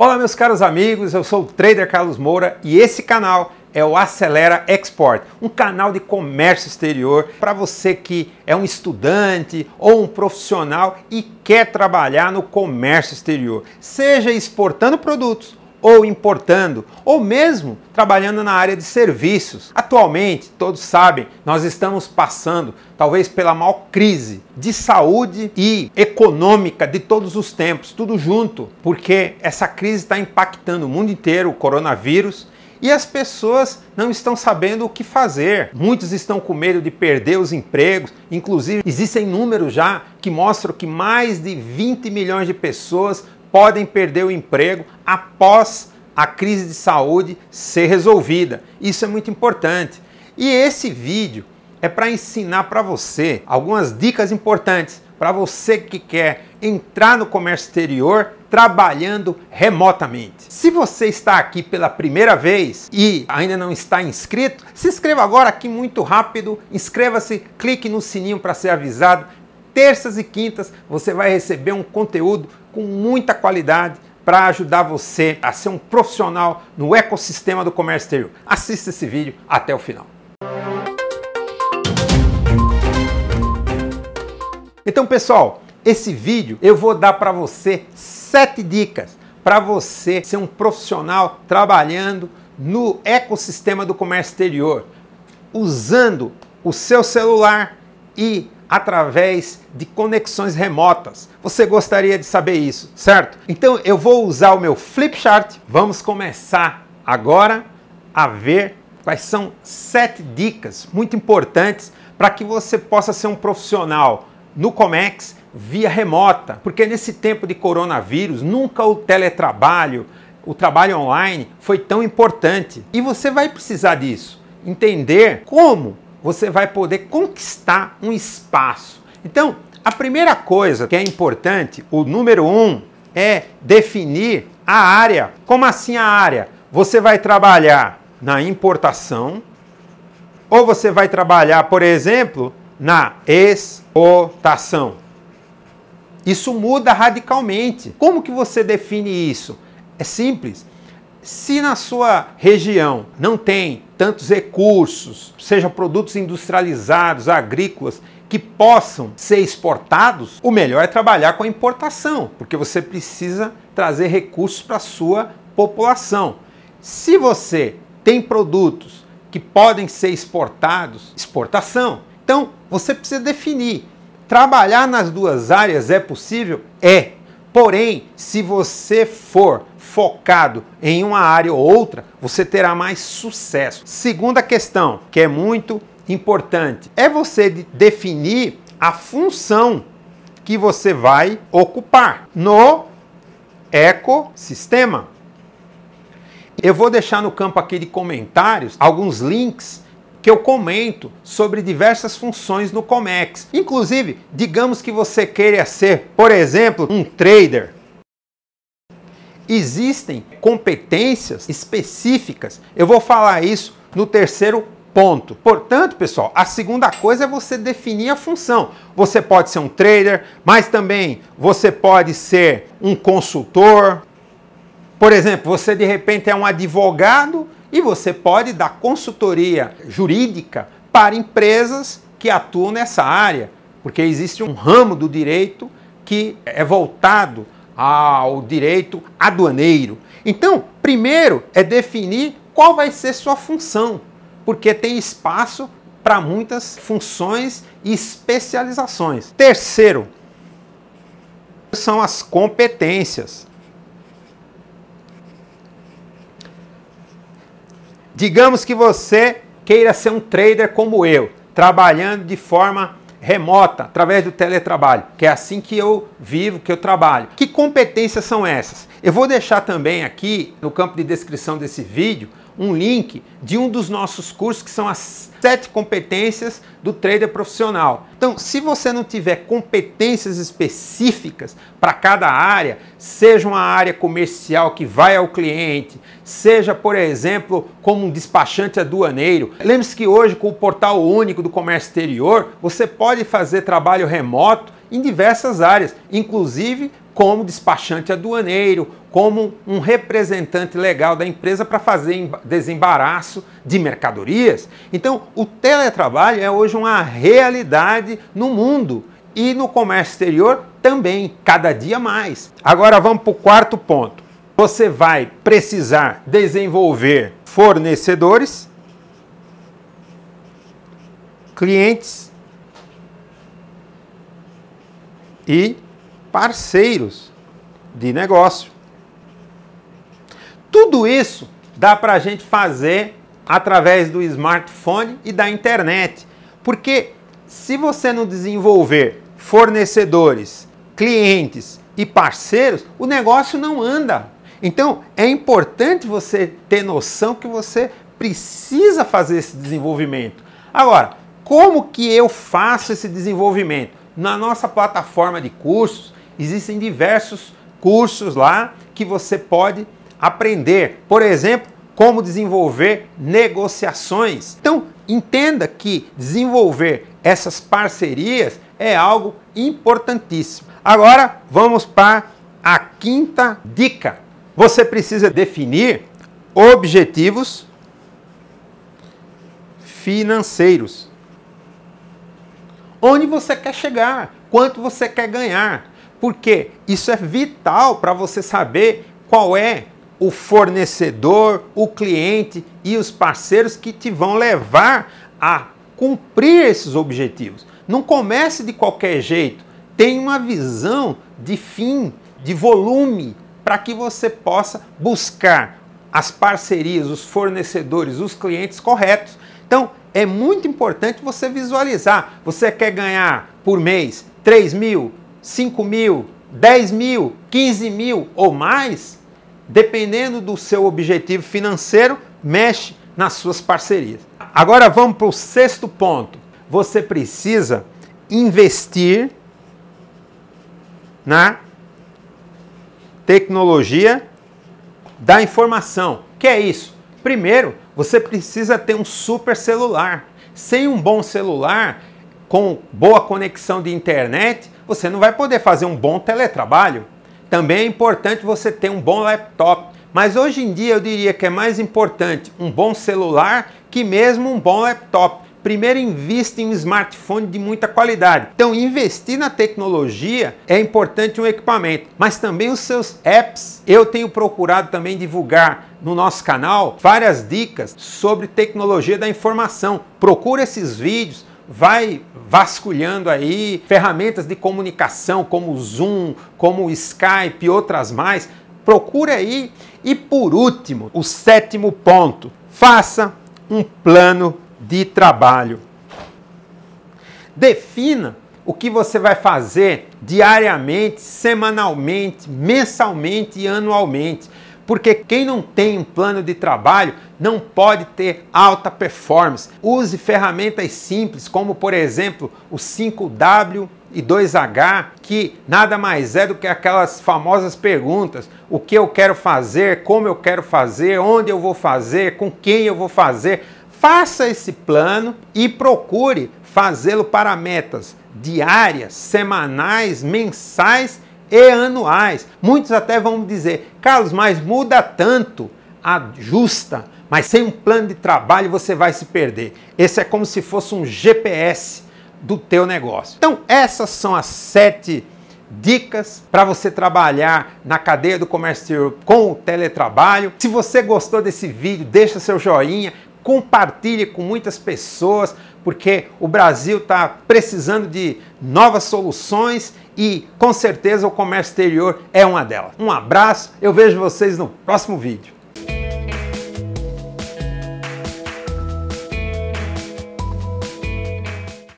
Olá, meus caros amigos, eu sou o trader Carlos Moura e esse canal é o Acelera Export, um canal de comércio exterior para você que é um estudante ou um profissional e quer trabalhar no comércio exterior, seja exportando produtos ou importando, ou mesmo trabalhando na área de serviços. Atualmente, todos sabem, nós estamos passando talvez pela maior crise de saúde e econômica de todos os tempos, tudo junto, porque essa crise está impactando o mundo inteiro, o coronavírus, e as pessoas não estão sabendo o que fazer. Muitos estão com medo de perder os empregos, inclusive existem números já que mostram que mais de 20 milhões de pessoas podem perder o emprego após a crise de saúde ser resolvida. Isso é muito importante. E esse vídeo é para ensinar para você algumas dicas importantes para você que quer entrar no comércio exterior trabalhando remotamente. Se você está aqui pela primeira vez e ainda não está inscrito, se inscreva agora aqui muito rápido, inscreva-se, clique no sininho para ser avisado terças e quintas você vai receber um conteúdo com muita qualidade para ajudar você a ser um profissional no ecossistema do comércio exterior. Assista esse vídeo até o final. Então, pessoal, esse vídeo eu vou dar para você sete dicas para você ser um profissional trabalhando no ecossistema do comércio exterior, usando o seu celular e através de conexões remotas. Você gostaria de saber isso, certo? Então eu vou usar o meu Flipchart. Vamos começar agora a ver quais são sete dicas muito importantes para que você possa ser um profissional no Comex via remota, porque nesse tempo de coronavírus, nunca o teletrabalho, o trabalho online foi tão importante. E você vai precisar disso, entender como você vai poder conquistar um espaço. Então, a primeira coisa que é importante, o número um, é definir a área. Como assim a área? Você vai trabalhar na importação ou você vai trabalhar, por exemplo, na exportação. Isso muda radicalmente. Como que você define isso? É simples. Se na sua região não tem tantos recursos, seja produtos industrializados, agrícolas, que possam ser exportados, o melhor é trabalhar com a importação, porque você precisa trazer recursos para a sua população. Se você tem produtos que podem ser exportados, exportação. Então, você precisa definir. Trabalhar nas duas áreas é possível? É. Porém, se você for focado em uma área ou outra, você terá mais sucesso. Segunda questão, que é muito importante, é você definir a função que você vai ocupar no ecossistema. Eu vou deixar no campo aqui de comentários alguns links que eu comento sobre diversas funções no Comex. Inclusive, digamos que você queira ser, por exemplo, um trader. Existem competências específicas. Eu vou falar isso no terceiro ponto. Portanto, pessoal, a segunda coisa é você definir a função. Você pode ser um trader, mas também você pode ser um consultor. Por exemplo, você de repente é um advogado e você pode dar consultoria jurídica para empresas que atuam nessa área, porque existe um ramo do direito que é voltado ao direito aduaneiro. Então, primeiro é definir qual vai ser sua função, porque tem espaço para muitas funções e especializações. Terceiro, são as competências. Digamos que você queira ser um trader como eu, trabalhando de forma remota, através do teletrabalho, que é assim que eu vivo, que eu trabalho. Que competências são essas? Eu vou deixar também aqui no campo de descrição desse vídeo um link de um dos nossos cursos que são as sete competências do trader profissional. Então, se você não tiver competências específicas para cada área, seja uma área comercial que vai ao cliente, seja, por exemplo, como um despachante aduaneiro. Lembre-se que hoje, com o portal único do comércio exterior, você pode fazer trabalho remoto em diversas áreas, inclusive como despachante aduaneiro, como um representante legal da empresa para fazer desembaraço de mercadorias. Então, o teletrabalho é hoje uma realidade no mundo e no comércio exterior também, cada dia mais. Agora vamos para o quarto ponto. Você vai precisar desenvolver fornecedores, clientes e parceiros de negócio. Tudo isso dá para a gente fazer através do smartphone e da internet, porque se você não desenvolver fornecedores, clientes e parceiros, o negócio não anda. Então é importante você ter noção que você precisa fazer esse desenvolvimento. Agora, como que eu faço esse desenvolvimento? Na nossa plataforma de cursos, existem diversos cursos lá que você pode aprender. Por exemplo, como desenvolver negociações. Então, entenda que desenvolver essas parcerias é algo importantíssimo. Agora, vamos para a quinta dica. Você precisa definir objetivos financeiros onde você quer chegar, quanto você quer ganhar. Porque isso é vital para você saber qual é o fornecedor, o cliente e os parceiros que te vão levar a cumprir esses objetivos. Não comece de qualquer jeito. Tenha uma visão de fim, de volume, para que você possa buscar as parcerias, os fornecedores, os clientes corretos. Então, é muito importante você visualizar. Você quer ganhar por mês 3 mil, 5 mil, 10 mil, 15 mil ou mais? Dependendo do seu objetivo financeiro, mexe nas suas parcerias. Agora vamos para o sexto ponto. Você precisa investir na tecnologia da informação. Que é isso? Primeiro, você precisa ter um super celular. Sem um bom celular, com boa conexão de internet, você não vai poder fazer um bom teletrabalho. Também é importante você ter um bom laptop, mas hoje em dia eu diria que é mais importante um bom celular que mesmo um bom laptop, Primeiro, invista em um smartphone de muita qualidade. Então, investir na tecnologia é importante um equipamento, mas também os seus apps. Eu tenho procurado também divulgar no nosso canal várias dicas sobre tecnologia da informação. Procura esses vídeos, vai vasculhando aí ferramentas de comunicação como o Zoom, como o Skype e outras mais. Procura aí. E por último, o sétimo ponto: faça um plano de trabalho. Defina o que você vai fazer diariamente, semanalmente, mensalmente e anualmente. Porque quem não tem um plano de trabalho não pode ter alta performance. Use ferramentas simples, como por exemplo o 5W e 2H, que nada mais é do que aquelas famosas perguntas: o que eu quero fazer, como eu quero fazer, onde eu vou fazer, com quem eu vou fazer Faça esse plano e procure fazê-lo para metas diárias, semanais, mensais e anuais. Muitos até vão dizer: Carlos, mas muda tanto, ajusta, mas sem um plano de trabalho você vai se perder. Esse é como se fosse um GPS do teu negócio. Então, essas são as sete dicas para você trabalhar na cadeia do comércio com o teletrabalho. Se você gostou desse vídeo, deixa seu joinha, compartilhe com muitas pessoas, porque o Brasil está precisando de novas soluções e com certeza o comércio exterior é uma delas. Um abraço, eu vejo vocês no próximo vídeo.